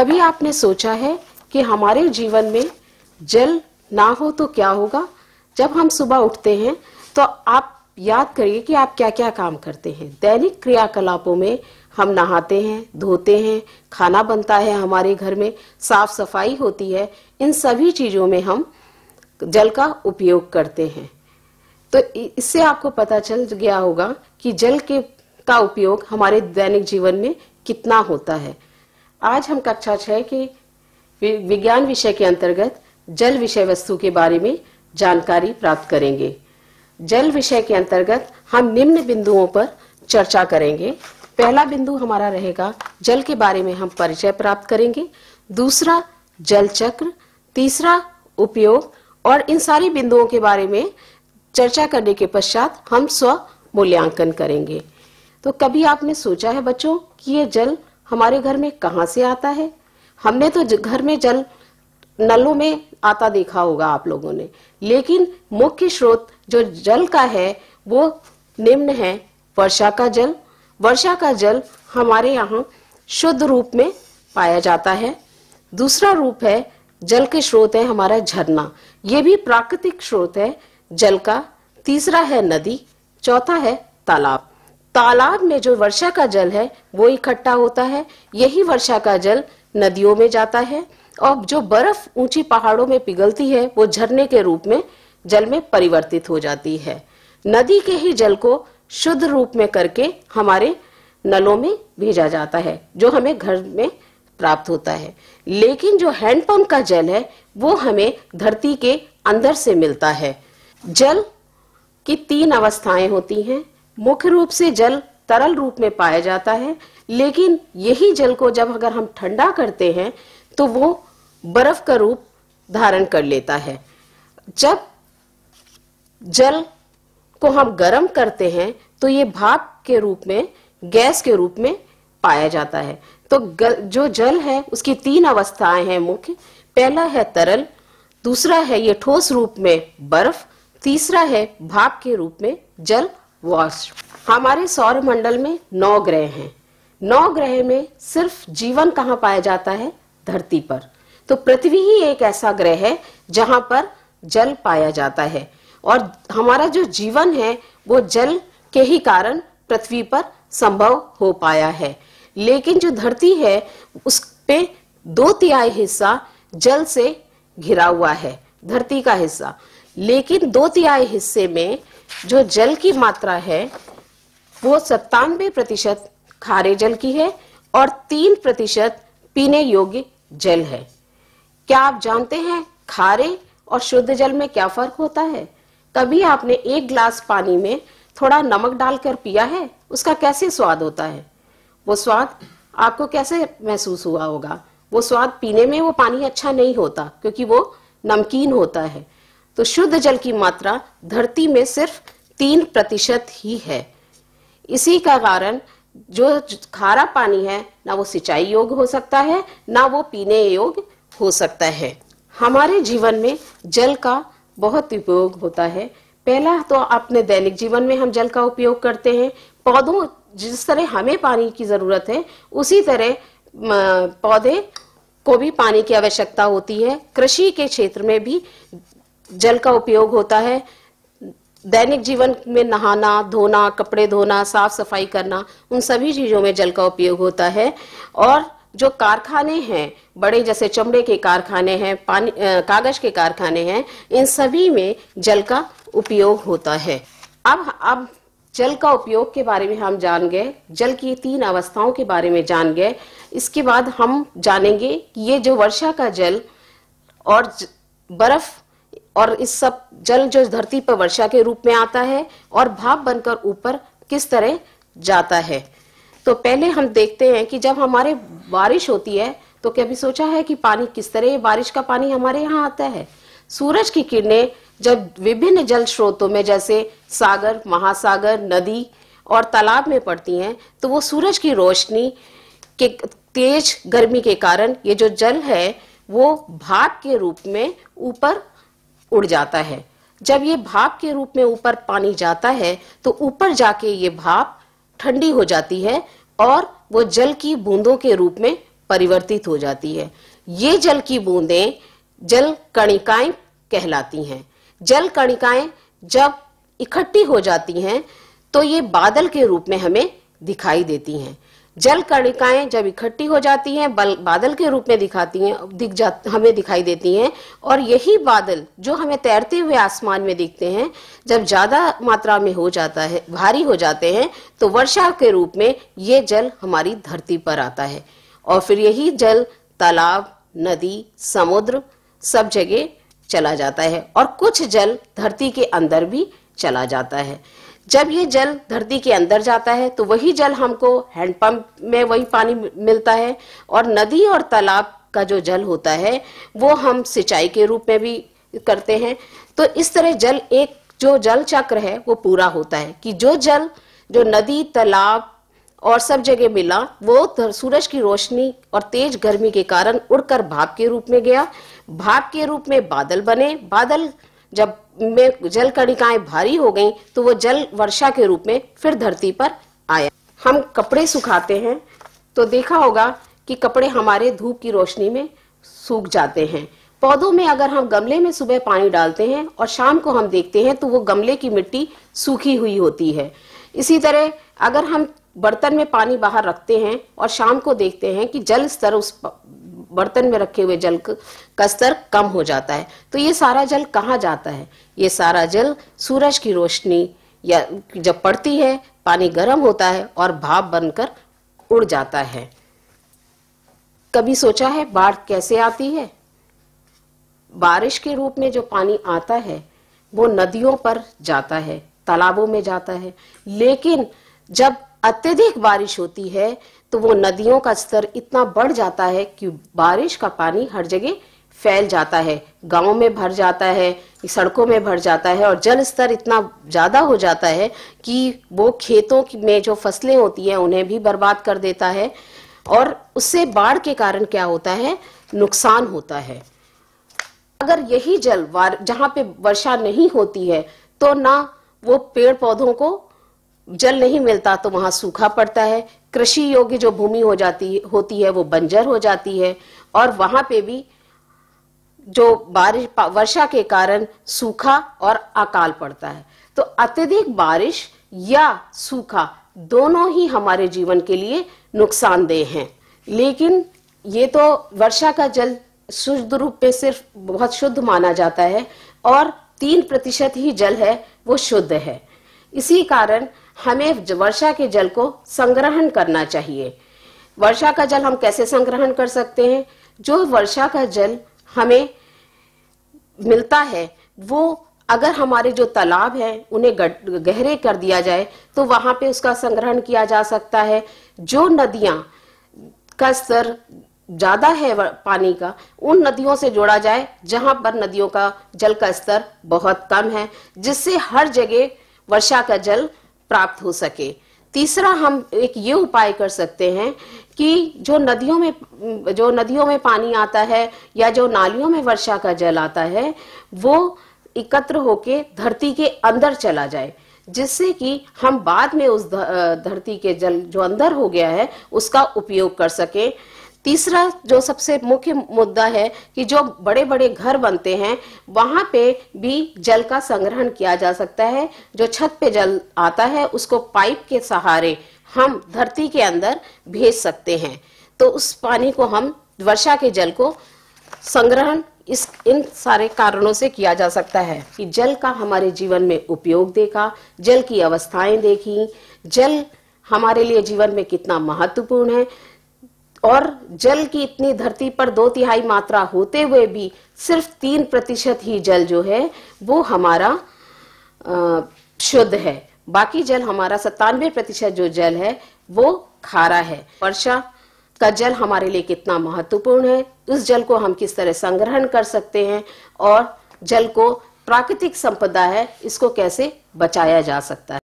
कभी आपने सोचा है कि हमारे जीवन में जल ना हो तो क्या होगा जब हम सुबह उठते हैं तो आप याद करिए कि आप क्या क्या काम करते हैं दैनिक क्रियाकलापों में हम नहाते हैं धोते हैं खाना बनता है हमारे घर में साफ सफाई होती है इन सभी चीजों में हम जल का उपयोग करते हैं तो इससे आपको पता चल गया होगा कि जल के का उपयोग हमारे दैनिक जीवन में कितना होता है आज हम कक्षा छह के विज्ञान विषय के अंतर्गत जल विषय वस्तु के बारे में जानकारी प्राप्त करेंगे जल विषय के अंतर्गत हम निम्न बिंदुओं पर चर्चा करेंगे पहला बिंदु हमारा रहेगा जल के बारे में हम परिचय प्राप्त करेंगे दूसरा जल चक्र तीसरा उपयोग और इन सारी बिंदुओं के बारे में चर्चा करने के पश्चात हम स्व मूल्यांकन करेंगे तो कभी आपने सोचा है बच्चों कि ये जल हमारे घर में कहाँ से आता है हमने तो घर में जल नलों में आता देखा होगा आप लोगों ने लेकिन मुख्य स्रोत जो जल का है वो निम्न है वर्षा का जल वर्षा का जल हमारे यहाँ शुद्ध रूप में पाया जाता है दूसरा रूप है जल के स्रोत है हमारा झरना ये भी प्राकृतिक स्रोत है जल का तीसरा है नदी चौथा है तालाब तालाब में जो वर्षा का जल है वो इकट्ठा होता है यही वर्षा का जल नदियों में जाता है और जो बर्फ ऊंची पहाड़ों में पिघलती है वो झरने के रूप में जल में परिवर्तित हो जाती है नदी के ही जल को शुद्ध रूप में करके हमारे नलों में भेजा जाता है जो हमें घर में प्राप्त होता है लेकिन जो हैंडपंप का जल है वो हमें धरती के अंदर से मिलता है जल की तीन अवस्थाएं होती हैं मुख्य रूप से जल तरल रूप में पाया जाता है लेकिन यही जल को जब अगर हम ठंडा करते हैं तो वो बर्फ का रूप धारण कर लेता है जब जल को हम गर्म करते हैं तो ये भाप के रूप में गैस के रूप में पाया जाता है तो जो जल है उसकी तीन अवस्थाएं हैं मुख्य पहला है तरल दूसरा है ये ठोस रूप में बर्फ तीसरा है भाप के रूप में जल वॉश हमारे सौर मंडल में नौ ग्रह हैं नौ ग्रह में सिर्फ जीवन कहाँ पाया जाता है धरती पर तो पृथ्वी ही एक ऐसा ग्रह है जहां पर जल पाया जाता है और हमारा जो जीवन है वो जल के ही कारण पृथ्वी पर संभव हो पाया है लेकिन जो धरती है उस पे दो तिहाई हिस्सा जल से घिरा हुआ है धरती का हिस्सा लेकिन दो तिहाई हिस्से में जो जल की मात्रा है वो सत्तानवे प्रतिशत खारे जल की है और तीन प्रतिशत पीने योग्य जल है क्या आप जानते हैं खारे और शुद्ध जल में क्या फर्क होता है कभी आपने एक ग्लास पानी में थोड़ा नमक डालकर पिया है उसका कैसे स्वाद होता है वो स्वाद आपको कैसे महसूस हुआ होगा वो स्वाद पीने में वो पानी अच्छा नहीं होता क्योंकि वो नमकीन होता है तो शुद्ध जल की मात्रा धरती में सिर्फ तीन प्रतिशत ही है इसी का कारण जो खारा पानी है ना वो सिंचाई योग्य हो सकता है ना वो पीने योग्य हो सकता है हमारे जीवन में जल का बहुत उपयोग होता है पहला तो अपने दैनिक जीवन में हम जल का उपयोग करते हैं पौधों जिस तरह हमें पानी की जरूरत है उसी तरह पौधे को भी पानी की आवश्यकता होती है कृषि के क्षेत्र में भी जल का उपयोग होता है दैनिक जीवन में नहाना धोना कपड़े धोना साफ सफाई करना उन सभी चीजों में जल का उपयोग होता है और जो कारखाने हैं बड़े जैसे चमड़े के कारखाने हैं पानी कागज के कारखाने हैं इन सभी में जल का उपयोग होता है अब अब जल का उपयोग के बारे में हम जान गए जल की तीन अवस्थाओं के बारे में जान गए इसके बाद हम जानेंगे कि ये जो वर्षा का जल और बर्फ और इस सब जल जो धरती पर वर्षा के रूप में आता है और भाप बनकर ऊपर किस तरह जाता है तो पहले हम देखते हैं कि जब हमारे बारिश होती है तो कभी सोचा है कि पानी किस तरह बारिश का पानी हमारे यहाँ आता है सूरज की किरणें जब विभिन्न जल स्रोतों में जैसे सागर महासागर नदी और तालाब में पड़ती हैं तो वो सूरज की रोशनी के तेज गर्मी के कारण ये जो जल है वो भाप के रूप में ऊपर उड़ जाता है जब ये भाप के रूप में ऊपर पानी जाता है तो ऊपर जाके ये भाप ठंडी हो जाती है और वो जल की बूंदों के रूप में परिवर्तित हो जाती है ये जल की बूंदें जल कणिकाएं कहलाती हैं जल कणिकाएं जब इकट्ठी हो जाती हैं तो ये बादल के रूप में हमें दिखाई देती हैं जल कणिकाएं जब इकट्ठी हो जाती हैं बादल के रूप में दिखाती हैं दिख जा हमें दिखाई देती हैं और यही बादल जो हमें तैरते हुए आसमान में दिखते हैं जब ज़्यादा मात्रा में हो जाता है भारी हो जाते हैं तो वर्षा के रूप में ये जल हमारी धरती पर आता है और फिर यही जल तालाब नदी समुद्र सब जगह चला जाता है और कुछ जल धरती के अंदर भी चला जाता है जब ये जल धरती के अंदर जाता है तो वही जल हमको हैंडपंप में वही पानी मिलता है और नदी और तालाब का जो जल होता है वो हम सिंचाई के रूप में भी करते हैं तो इस तरह जल एक जो जल चक्र है वो पूरा होता है कि जो जल जो नदी तालाब और सब जगह मिला वो सूरज की रोशनी और तेज गर्मी के कारण उड़कर भाप के रूप में गया भाप के रूप में बादल बने बादल जब में जल कणिकाएं भारी हो गई तो वो जल वर्षा के रूप में फिर धरती पर आया हम कपड़े सुखाते हैं तो देखा होगा कि कपड़े हमारे धूप की रोशनी में सूख जाते हैं पौधों में अगर हम गमले में सुबह पानी डालते हैं और शाम को हम देखते हैं तो वो गमले की मिट्टी सूखी हुई होती है इसी तरह अगर हम बर्तन में पानी बाहर रखते हैं और शाम को देखते हैं कि जल स्तर उस बर्तन में रखे हुए जल का स्तर कम हो जाता है तो ये सारा जल कहाँ जाता है ये सारा जल सूरज की रोशनी या जब पड़ती है पानी गर्म होता है और भाप बनकर उड़ जाता है कभी सोचा है बाढ़ कैसे आती है बारिश के रूप में जो पानी आता है वो नदियों पर जाता है तालाबों में जाता है लेकिन जब अत्यधिक बारिश होती है तो वो नदियों का स्तर इतना बढ़ जाता है कि बारिश का पानी हर जगह फैल जाता है गाँव में भर जाता है सड़कों में भर जाता है और जल स्तर इतना ज़्यादा हो जाता है कि वो खेतों में जो फसलें होती हैं उन्हें भी बर्बाद कर देता है और उससे बाढ़ के कारण क्या होता है नुकसान होता है अगर यही जल जहाँ पे वर्षा नहीं होती है तो ना वो पेड़ पौधों को जल नहीं मिलता तो वहाँ सूखा पड़ता है कृषि योग्य जो भूमि हो जाती होती है वो बंजर हो जाती है और वहां पे भी जो बारिश वर्षा के कारण सूखा और अकाल पड़ता है तो अत्यधिक बारिश या सूखा दोनों ही हमारे जीवन के लिए नुकसानदेह हैं लेकिन ये तो वर्षा का जल शुद्ध रूप में सिर्फ बहुत शुद्ध माना जाता है और तीन प्रतिशत ही जल है वो शुद्ध है इसी कारण हमें वर्षा के जल को संग्रहण करना चाहिए वर्षा का जल हम कैसे संग्रहण कर सकते हैं जो वर्षा का जल हमें मिलता है वो अगर हमारे जो तालाब हैं उन्हें गहरे कर दिया जाए तो वहां पे उसका संग्रहण किया जा सकता है जो नदियां का स्तर ज्यादा है पानी का उन नदियों से जोड़ा जाए जहां पर नदियों का जल का स्तर बहुत कम है जिससे हर जगह वर्षा का जल प्राप्त हो सके तीसरा हम एक ये उपाय कर सकते हैं कि जो नदियों में जो नदियों में पानी आता है या जो नालियों में वर्षा का जल आता है वो एकत्र होके धरती के अंदर चला जाए जिससे कि हम बाद में उस धरती के जल जो अंदर हो गया है उसका उपयोग कर सकें तीसरा जो सबसे मुख्य मुद्दा है कि जो बड़े बड़े घर बनते हैं वहां पे भी जल का संग्रहण किया जा सकता है जो छत पे जल आता है उसको पाइप के सहारे हम धरती के अंदर भेज सकते हैं तो उस पानी को हम वर्षा के जल को संग्रहण इस इन सारे कारणों से किया जा सकता है कि जल का हमारे जीवन में उपयोग देखा जल की अवस्थाएं देखी जल हमारे लिए जीवन में कितना महत्वपूर्ण है और जल की इतनी धरती पर दो तिहाई मात्रा होते हुए भी सिर्फ तीन प्रतिशत ही जल जो है वो हमारा शुद्ध है बाकी जल हमारा सत्तानवे प्रतिशत जो जल है वो खारा है वर्षा का जल हमारे लिए कितना महत्वपूर्ण है उस जल को हम किस तरह संग्रहण कर सकते हैं और जल को प्राकृतिक संपदा है इसको कैसे बचाया जा सकता है